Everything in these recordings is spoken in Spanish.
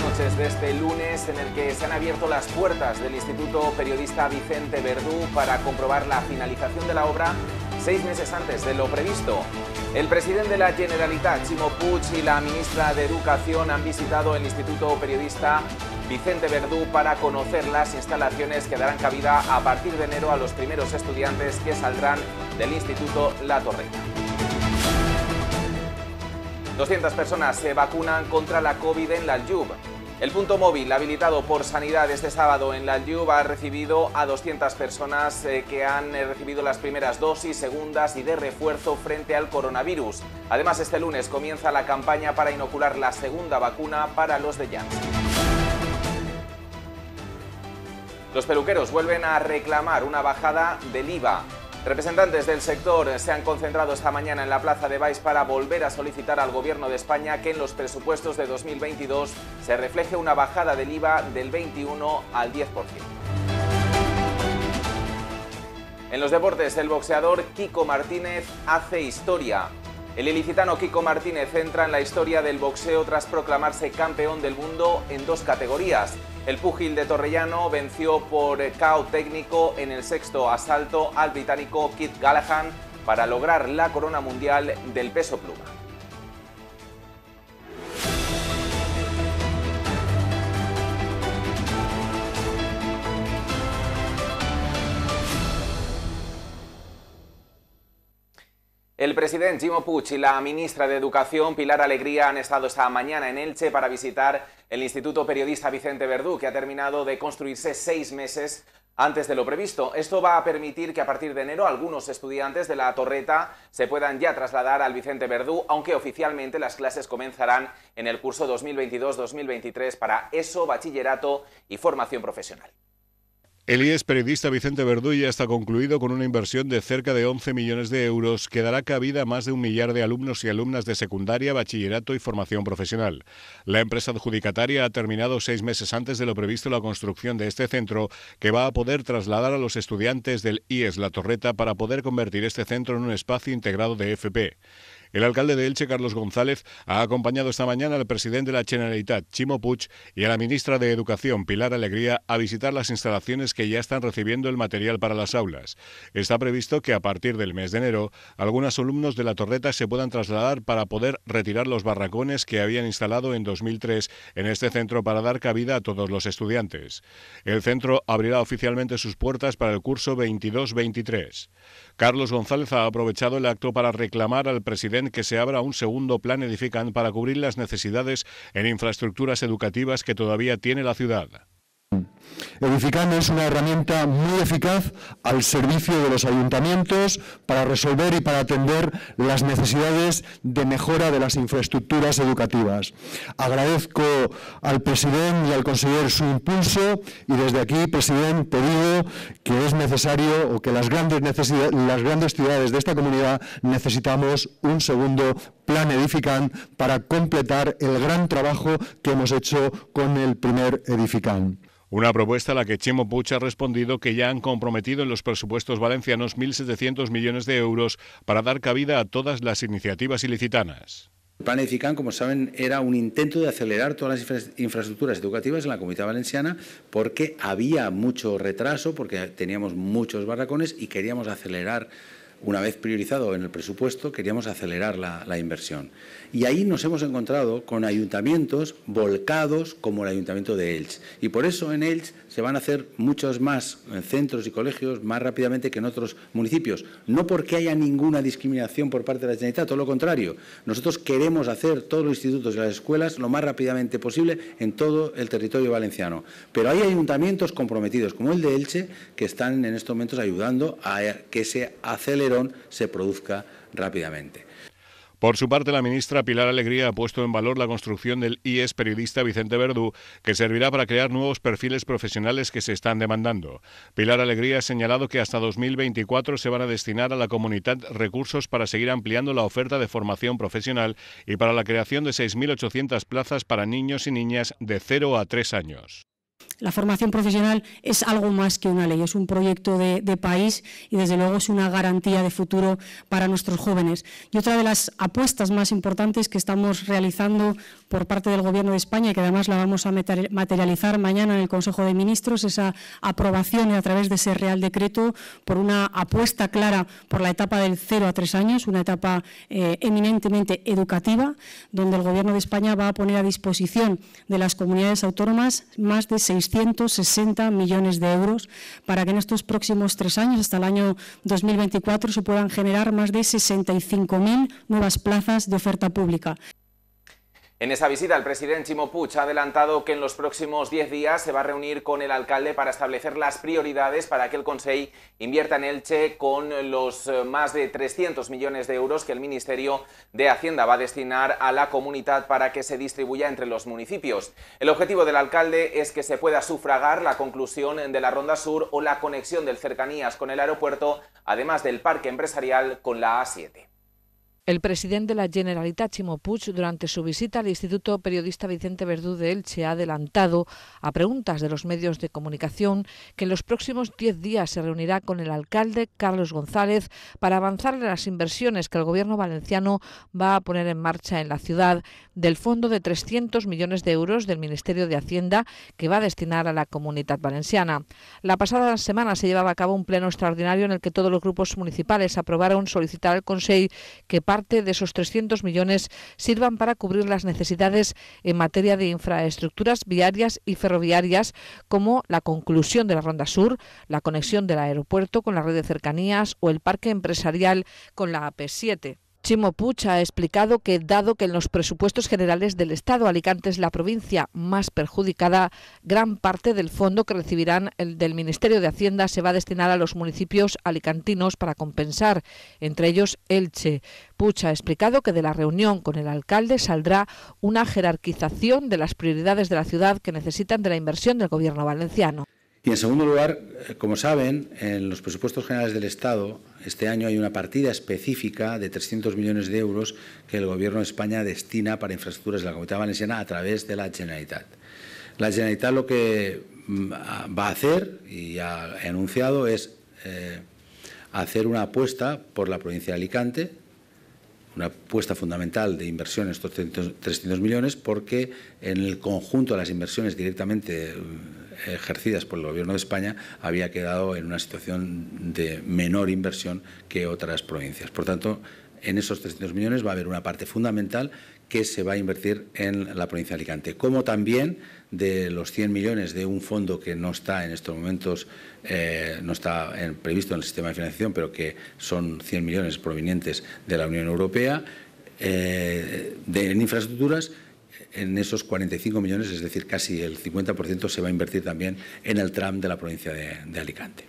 noches de este lunes en el que se han abierto las puertas del Instituto Periodista Vicente Verdú para comprobar la finalización de la obra seis meses antes de lo previsto. El presidente de la Generalitat, Chimo Puig, y la ministra de Educación han visitado el Instituto Periodista Vicente Verdú para conocer las instalaciones que darán cabida a partir de enero a los primeros estudiantes que saldrán del Instituto La Torreña. 200 personas se vacunan contra la COVID en la Aljub. El punto móvil habilitado por Sanidad este sábado en la Aljub ha recibido a 200 personas eh, que han eh, recibido las primeras dosis, segundas y de refuerzo frente al coronavirus. Además, este lunes comienza la campaña para inocular la segunda vacuna para los de Janssen. Los peluqueros vuelven a reclamar una bajada del IVA. Representantes del sector se han concentrado esta mañana en la Plaza de Baix para volver a solicitar al Gobierno de España que en los presupuestos de 2022 se refleje una bajada del IVA del 21 al 10%. En los deportes, el boxeador Kiko Martínez hace historia. El ilicitano Kiko Martínez entra en la historia del boxeo tras proclamarse campeón del mundo en dos categorías. El púgil de Torrellano venció por KO técnico en el sexto asalto al británico Keith Gallaghan para lograr la corona mundial del peso pluma. El presidente Jimo Puig y la ministra de Educación, Pilar Alegría, han estado esta mañana en Elche para visitar el Instituto Periodista Vicente Verdú, que ha terminado de construirse seis meses antes de lo previsto. Esto va a permitir que a partir de enero algunos estudiantes de la Torreta se puedan ya trasladar al Vicente Verdú, aunque oficialmente las clases comenzarán en el curso 2022-2023 para ESO, bachillerato y formación profesional. El IES periodista Vicente Verdú ya está concluido con una inversión de cerca de 11 millones de euros que dará cabida a más de un millar de alumnos y alumnas de secundaria, bachillerato y formación profesional. La empresa adjudicataria ha terminado seis meses antes de lo previsto la construcción de este centro, que va a poder trasladar a los estudiantes del IES La Torreta para poder convertir este centro en un espacio integrado de FP. El alcalde de Elche, Carlos González, ha acompañado esta mañana al presidente de la Generalitat, Chimo Puig, y a la ministra de Educación, Pilar Alegría, a visitar las instalaciones que ya están recibiendo el material para las aulas. Está previsto que a partir del mes de enero, algunos alumnos de la Torreta se puedan trasladar para poder retirar los barracones que habían instalado en 2003 en este centro para dar cabida a todos los estudiantes. El centro abrirá oficialmente sus puertas para el curso 22-23. Carlos González ha aprovechado el acto para reclamar al presidente que se abra un segundo plan Edifican para cubrir las necesidades en infraestructuras educativas que todavía tiene la ciudad. Edifican es una herramienta muy eficaz al servicio de los ayuntamientos para resolver y para atender las necesidades de mejora de las infraestructuras educativas. Agradezco al presidente y al consejero su impulso y desde aquí, presidente, pedido que es necesario o que las grandes, las grandes ciudades de esta comunidad necesitamos un segundo plan Edifican para completar el gran trabajo que hemos hecho con el primer Edifican. Una propuesta a la que Chemo Pucha ha respondido que ya han comprometido en los presupuestos valencianos 1.700 millones de euros para dar cabida a todas las iniciativas ilicitanas. El plan como saben, era un intento de acelerar todas las infraestructuras educativas en la Comunidad Valenciana porque había mucho retraso, porque teníamos muchos barracones y queríamos acelerar una vez priorizado en el presupuesto, queríamos acelerar la, inversión. Y ahí nos hemos encontrado con ayuntamientos volcados como el Ayuntamiento de Elche. Y por eso en Elche se van a hacer muchos más eh, centros y colegios más rápidamente que en otros municipios. No porque haya ninguna discriminación por parte de la Generalitat, todo lo contrario. Nosotros queremos hacer todos los institutos y las escuelas lo más rápidamente posible en todo el territorio valenciano. Pero hay ayuntamientos comprometidos, como el de Elche, que están en estos momentos ayudando a que se acelere se produzca rápidamente. Por su parte, la ministra Pilar Alegría ha puesto en valor la construcción del IES periodista Vicente Verdú, que servirá para crear nuevos perfiles profesionales que se están demandando. Pilar Alegría ha señalado que hasta 2024 se van a destinar a la comunidad recursos para seguir ampliando la oferta de formación profesional y para la creación de 6.800 plazas para niños y niñas de 0 a 3 años la formación profesional es algo más que una ley, es un proyecto de, país y desde luego es una garantía de futuro para nuestros jóvenes. Y otra de las apuestas más importantes que estamos realizando por parte del Gobierno de España, y que además la vamos a materializar mañana en el Consejo de Ministros, esa aprobación a través de ese Real Decreto por una apuesta clara por la etapa del cero a tres años, una etapa eh, eminentemente educativa, donde el Gobierno de España va a poner a disposición de las comunidades autónomas más de seis, 660 millones de euros para que en estos próximos tres años, hasta el año 2024, se puedan generar más de 65.000 nuevas plazas de oferta pública. En esa visita, el presidente Chimo Puig ha adelantado que en los próximos 10 días se va a reunir con el alcalde para establecer las prioridades para que el Consejo invierta en Elche con los eh, más de 300 millones de euros que el Ministerio de Hacienda va a destinar a la comunidad para que se distribuya entre los municipios. El objetivo del alcalde es que se pueda sufragar la conclusión de la Ronda Sur o la conexión del cercanías con el aeropuerto, además del parque empresarial con la A7. El presidente de la Generalitat, Chimo Puig, durante su visita al Instituto Periodista Vicente Verdú de Elche, ha adelantado a preguntas de los medios de comunicación que en los próximos 10 días se reunirá con el alcalde Carlos González para avanzar en las inversiones que el gobierno valenciano va a poner en marcha en la ciudad del fondo de 300 millones de euros del Ministerio de Hacienda que va a destinar a la comunidad valenciana. La pasada semana se llevaba a cabo un pleno extraordinario en el que todos los grupos municipales aprobaron solicitar al Consejo que parte de esos 300 millones sirvan para cubrir las necesidades en materia de infraestructuras viarias y ferroviarias, como la conclusión de la Ronda Sur, la conexión del aeropuerto con la red de cercanías o el parque empresarial con la AP7. Chimo Pucha ha explicado que, dado que en los presupuestos generales del Estado Alicante es la provincia más perjudicada, gran parte del fondo que recibirán del Ministerio de Hacienda se va a destinar a los municipios alicantinos para compensar, entre ellos Elche. Pucha ha explicado que de la reunión con el alcalde saldrá una jerarquización de las prioridades de la ciudad que necesitan de la inversión del Gobierno valenciano. Y en segundo lugar, eh, como saben, en los presupuestos generales del Estado, este año hay una partida específica de 300 millones de euros que el Gobierno de España destina para infraestructuras de la Comunidad Valenciana a través de la Generalitat. La Generalitat lo que mm, va a hacer, y ha anunciado, es eh, hacer una apuesta por la provincia de Alicante, una apuesta fundamental de inversiones en estos 300 millones, porque en el conjunto de las inversiones directamente mm, ejercidas por el Gobierno de España había quedado en una situación de menor inversión que otras provincias. Por tanto, en esos 300 millones va a haber una parte fundamental que se va a invertir en la provincia de Alicante, como también de los 100 millones de un fondo que no está en estos momentos, eh, no está previsto en el sistema de financiación, pero que son 100 millones provenientes de la Unión Europea, eh, de, en infraestructuras en esos 45 millones, es decir, casi el 50% se va a invertir también en el tram de la provincia de, Alicante.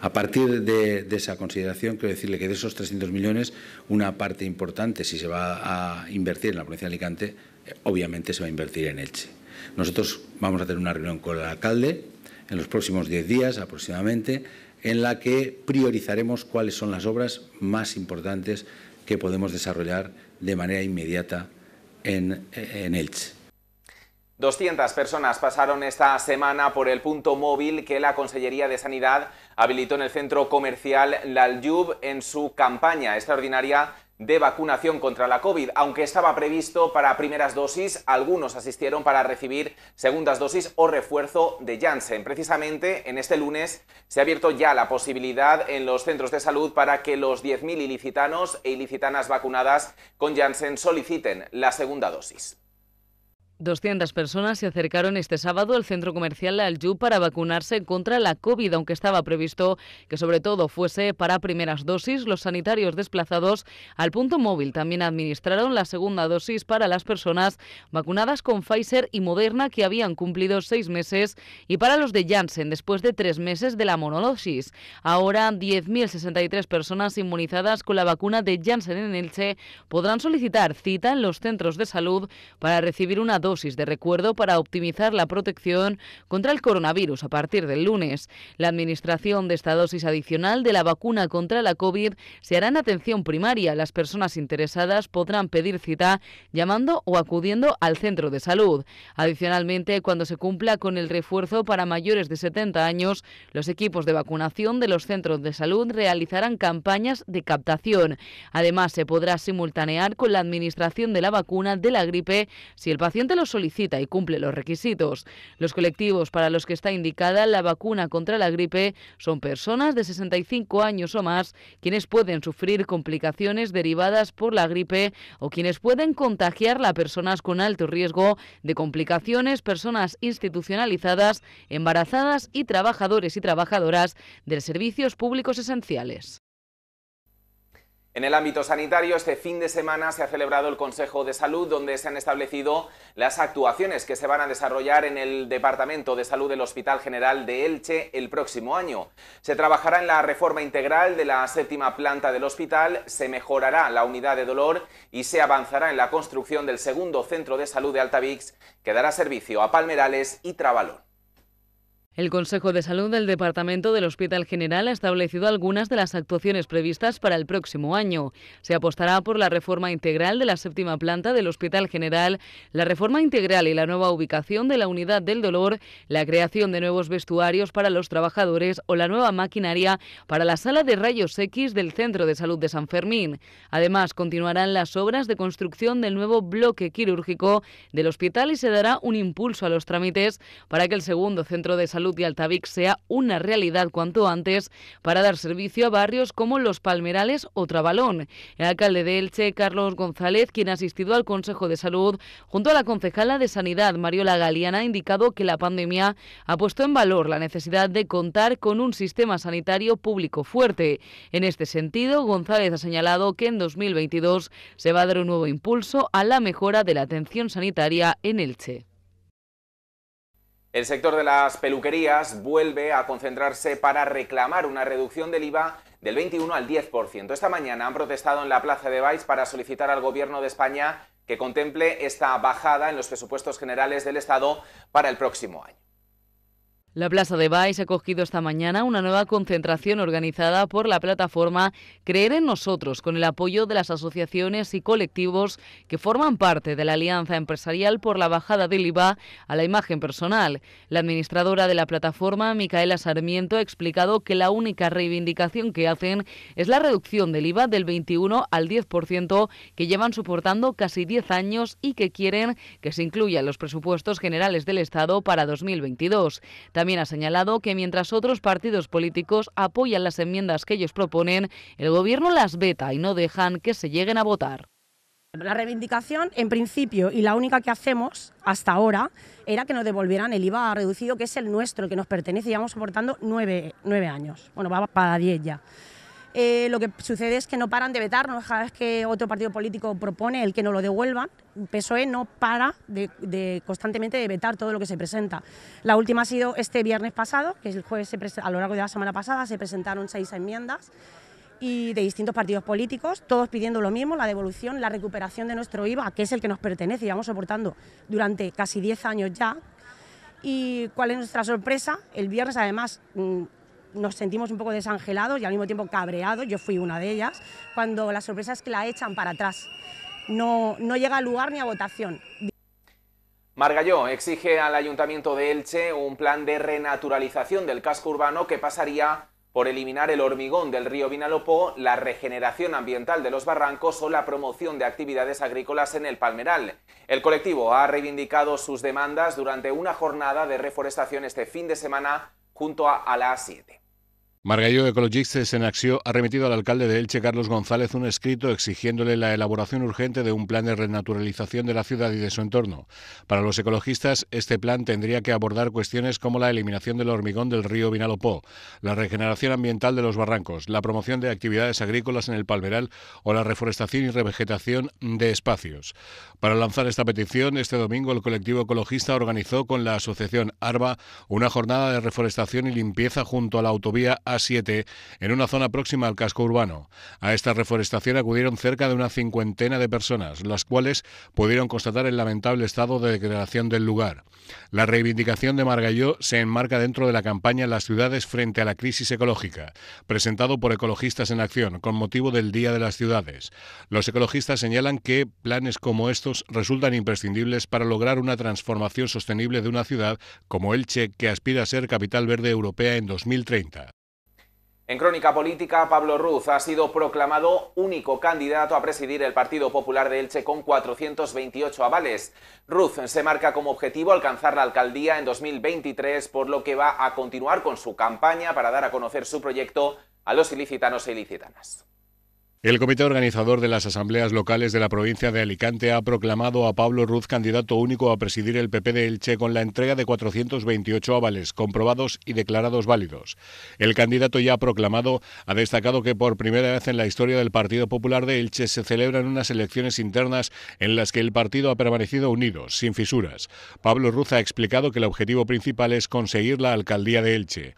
A partir de, esa consideración, quiero decirle que de esos 300 millones, una parte importante, si se va a invertir en la provincia de Alicante, eh, obviamente se va a invertir en Elche. Nosotros vamos a tener una reunión con el alcalde en los próximos 10 días aproximadamente, en la que priorizaremos cuáles son las obras más importantes que podemos desarrollar de manera inmediata en, 200 personas pasaron esta semana por el punto móvil que la Consellería de Sanidad habilitó en el centro comercial Laljub en su campaña extraordinaria de vacunación contra la COVID. Aunque estaba previsto para primeras dosis, algunos asistieron para recibir segundas dosis o refuerzo de Janssen. Precisamente en este lunes se ha abierto ya la posibilidad en los centros de salud para que los 10.000 ilicitanos e ilicitanas vacunadas con Janssen soliciten la segunda dosis. 200 personas se acercaron este sábado al centro comercial La para vacunarse contra la COVID, aunque estaba previsto que sobre todo fuese para primeras dosis. Los sanitarios desplazados al punto móvil también administraron la segunda dosis para las personas vacunadas con Pfizer y Moderna que habían cumplido seis meses y para los de Janssen después de tres meses de la monodosis. Ahora 10.063 personas inmunizadas con la vacuna de Janssen en Elche podrán solicitar cita en los centros de salud para recibir una dosis de recuerdo para optimizar la protección contra el coronavirus a partir del lunes. La administración de esta dosis adicional de la vacuna contra la COVID se hará en atención primaria. Las personas interesadas podrán pedir cita llamando o acudiendo al centro de salud. Adicionalmente, cuando se cumpla con el refuerzo para mayores de 70 años, los equipos de vacunación de los centros de salud realizarán campañas de captación. Además, se podrá simultanear con la administración de la vacuna de la gripe si el paciente lo solicita y cumple los requisitos. Los colectivos para los que está indicada la vacuna contra la gripe son personas de 65 años o más quienes pueden sufrir complicaciones derivadas por la gripe o quienes pueden contagiar a personas con alto riesgo de complicaciones, personas institucionalizadas, embarazadas y trabajadores y trabajadoras de servicios públicos esenciales. En el ámbito sanitario, este fin de semana se ha celebrado el Consejo de Salud, donde se han establecido las actuaciones que se van a desarrollar en el Departamento de Salud del Hospital General de Elche el próximo año. Se trabajará en la reforma integral de la séptima planta del hospital, se mejorará la unidad de dolor y se avanzará en la construcción del segundo centro de salud de Altavix, que dará servicio a Palmerales y Trabalón. El Consejo de Salud del Departamento del Hospital General ha establecido algunas de las actuaciones previstas para el próximo año. Se apostará por la reforma integral de la séptima planta del Hospital General, la reforma integral y la nueva ubicación de la unidad del dolor, la creación de nuevos vestuarios para los trabajadores o la nueva maquinaria para la sala de rayos X del Centro de Salud de San Fermín. Además, continuarán las obras de construcción del nuevo bloque quirúrgico del hospital y se dará un impulso a los trámites para que el segundo centro de salud Salud de Altavix sea una realidad cuanto antes para dar servicio a barrios como Los Palmerales o Trabalón. El alcalde de Elche, Carlos González, quien ha asistido al Consejo de Salud, junto a la concejala de Sanidad, Mariola Galiana, ha indicado que la pandemia ha puesto en valor la necesidad de contar con un sistema sanitario público fuerte. En este sentido, González ha señalado que en 2022 se va a dar un nuevo impulso a la mejora de la atención sanitaria en Elche. El sector de las peluquerías vuelve a concentrarse para reclamar una reducción del IVA del 21 al 10%. Esta mañana han protestado en la Plaza de Valls para solicitar al Gobierno de España que contemple esta bajada en los presupuestos generales del Estado para el próximo año. La Plaza de Baix ha cogido esta mañana una nueva concentración organizada por la plataforma Creer en Nosotros, con el apoyo de las asociaciones y colectivos que forman parte de la Alianza Empresarial por la Bajada del IVA a la imagen personal. La administradora de la plataforma, Micaela Sarmiento, ha explicado que la única reivindicación que hacen es la reducción del IVA del 21 al 10% que llevan soportando casi 10 años y que quieren que se incluya en los presupuestos generales del Estado para 2022. También ha señalado que mientras otros partidos políticos apoyan las enmiendas que ellos proponen, el Gobierno las veta y no dejan que se lleguen a votar. La reivindicación, en principio, y la única que hacemos hasta ahora, era que nos devolvieran el IVA reducido, que es el nuestro, que nos pertenece, llevamos soportando nueve, nueve años. Bueno, va para diez ya. Eh, lo que sucede es que no paran de vetarnos cada vez que otro partido político propone el que no lo devuelvan. PSOE no para de, constantemente de vetar todo lo que se presenta. La última ha sido este viernes pasado, que es el jueves a lo largo de la semana pasada se presentaron seis enmiendas y de distintos partidos políticos, todos pidiendo lo mismo, la devolución, la recuperación de nuestro IVA, que es el que nos pertenece, y vamos soportando durante casi 10 años ya. Y cuál es nuestra sorpresa, el viernes además mm, nos sentimos un poco desangelados y al mismo tiempo cabreados, yo fui una de ellas, cuando la sorpresa es que la echan para atrás. No, no llega a lugar ni a votación. Margalló exige al Ayuntamiento de Elche un plan de renaturalización del casco urbano que pasaría por eliminar el hormigón del río Vinalopó, la regeneración ambiental de los barrancos o la promoción de actividades agrícolas en el Palmeral. El colectivo ha reivindicado sus demandas durante una jornada de reforestación este fin de semana junto a, a 7 Margallo Ecologistes en Acción ha remitido al alcalde de Elche, Carlos González, un escrito exigiéndole la elaboración urgente de un plan de renaturalización de la ciudad y de su entorno. Para los ecologistas, este plan tendría que abordar cuestiones como la eliminación del hormigón del río Vinalopó, la regeneración ambiental de los barrancos, la promoción de actividades agrícolas en el palmeral o la reforestación y revegetación de espacios. Para lanzar esta petición, este domingo el colectivo ecologista organizó con la asociación ARBA una jornada de reforestación y limpieza junto a la autovía a 7 en una zona próxima al casco urbano. A esta reforestación acudieron cerca de una cincuentena de personas, las cuales pudieron constatar el lamentable estado de degradación del lugar. La reivindicación de Margalló se enmarca dentro de la campaña Las ciudades frente a la crisis ecológica, presentado por Ecologistas en Acción con motivo del Día de las Ciudades. Los ecologistas señalan que planes como estos resultan imprescindibles para lograr una transformación sostenible de una ciudad como Elche, que aspira a ser capital verde europea en 2030. En Crónica Política, Pablo Ruz ha sido proclamado único candidato a presidir el Partido Popular de Elche con 428 avales. Ruz se marca como objetivo alcanzar la alcaldía en 2023, por lo que va a continuar con su campaña para dar a conocer su proyecto a los ilicitanos e ilicitanas. El comité organizador de las asambleas locales de la provincia de Alicante ha proclamado a Pablo Ruz candidato único a presidir el PP de Elche con la entrega de 428 avales comprobados y declarados válidos. El candidato ya proclamado ha destacado que por primera vez en la historia del Partido Popular de Elche se celebran unas elecciones internas en las que el partido ha permanecido unido, sin fisuras. Pablo Ruz ha explicado que el objetivo principal es conseguir la alcaldía de Elche.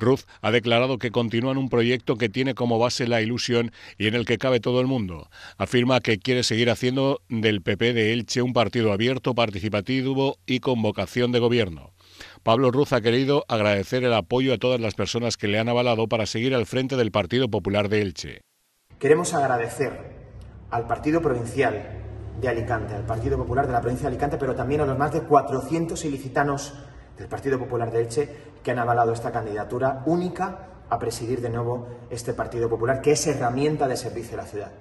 Ruz ha declarado que continúan un proyecto que tiene como base la ilusión y en el que cabe todo el mundo. Afirma que quiere seguir haciendo del PP de Elche un partido abierto, participativo y con vocación de gobierno. Pablo Ruz ha querido agradecer el apoyo a todas las personas que le han avalado para seguir al frente del Partido Popular de Elche. Queremos agradecer al Partido Provincial de Alicante, al Partido Popular de la provincia de Alicante, pero también a los más de 400 ilicitanos del Partido Popular de Elche que han avalado esta candidatura única a presidir de nuevo este Partido Popular, que es herramienta de servicio a la ciudad.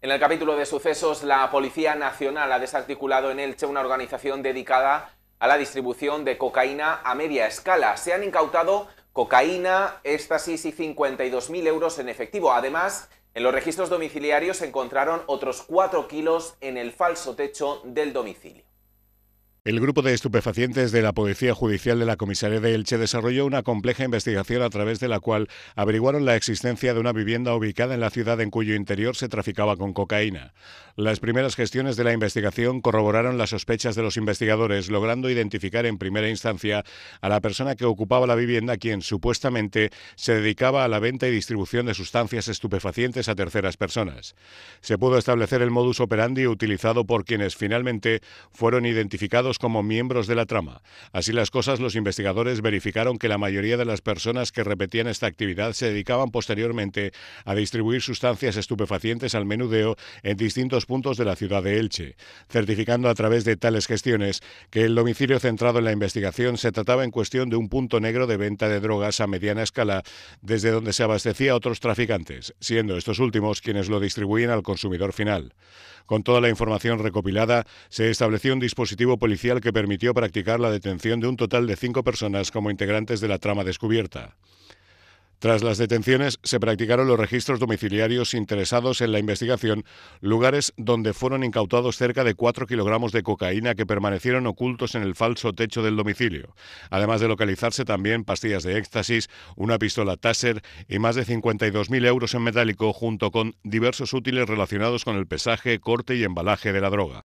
En el capítulo de sucesos, la Policía Nacional ha desarticulado en Elche una organización dedicada a la distribución de cocaína a media escala. Se han incautado cocaína, éxtasis y 52.000 euros en efectivo. Además, en los registros domiciliarios se encontraron otros 4 kilos en el falso techo del domicilio. El grupo de estupefacientes de la Policía Judicial de la Comisaría de Elche desarrolló una compleja investigación a través de la cual averiguaron la existencia de una vivienda ubicada en la ciudad en cuyo interior se traficaba con cocaína. Las primeras gestiones de la investigación corroboraron las sospechas de los investigadores, logrando identificar en primera instancia a la persona que ocupaba la vivienda, quien supuestamente se dedicaba a la venta y distribución de sustancias estupefacientes a terceras personas. Se pudo establecer el modus operandi utilizado por quienes finalmente fueron identificados como miembros de la trama. Así las cosas, los investigadores verificaron que la mayoría de las personas que repetían esta actividad se dedicaban posteriormente a distribuir sustancias estupefacientes al menudeo en distintos puntos de la ciudad de Elche, certificando a través de tales gestiones que el domicilio centrado en la investigación se trataba en cuestión de un punto negro de venta de drogas a mediana escala, desde donde se abastecía a otros traficantes, siendo estos últimos quienes lo distribuían al consumidor final. Con toda la información recopilada, se estableció un dispositivo policial que permitió practicar la detención de un total de cinco personas como integrantes de la trama descubierta. Tras las detenciones, se practicaron los registros domiciliarios interesados en la investigación, lugares donde fueron incautados cerca de 4 kilogramos de cocaína que permanecieron ocultos en el falso techo del domicilio, además de localizarse también pastillas de éxtasis, una pistola Taser y más de 52.000 euros en metálico, junto con diversos útiles relacionados con el pesaje, corte y embalaje de la droga.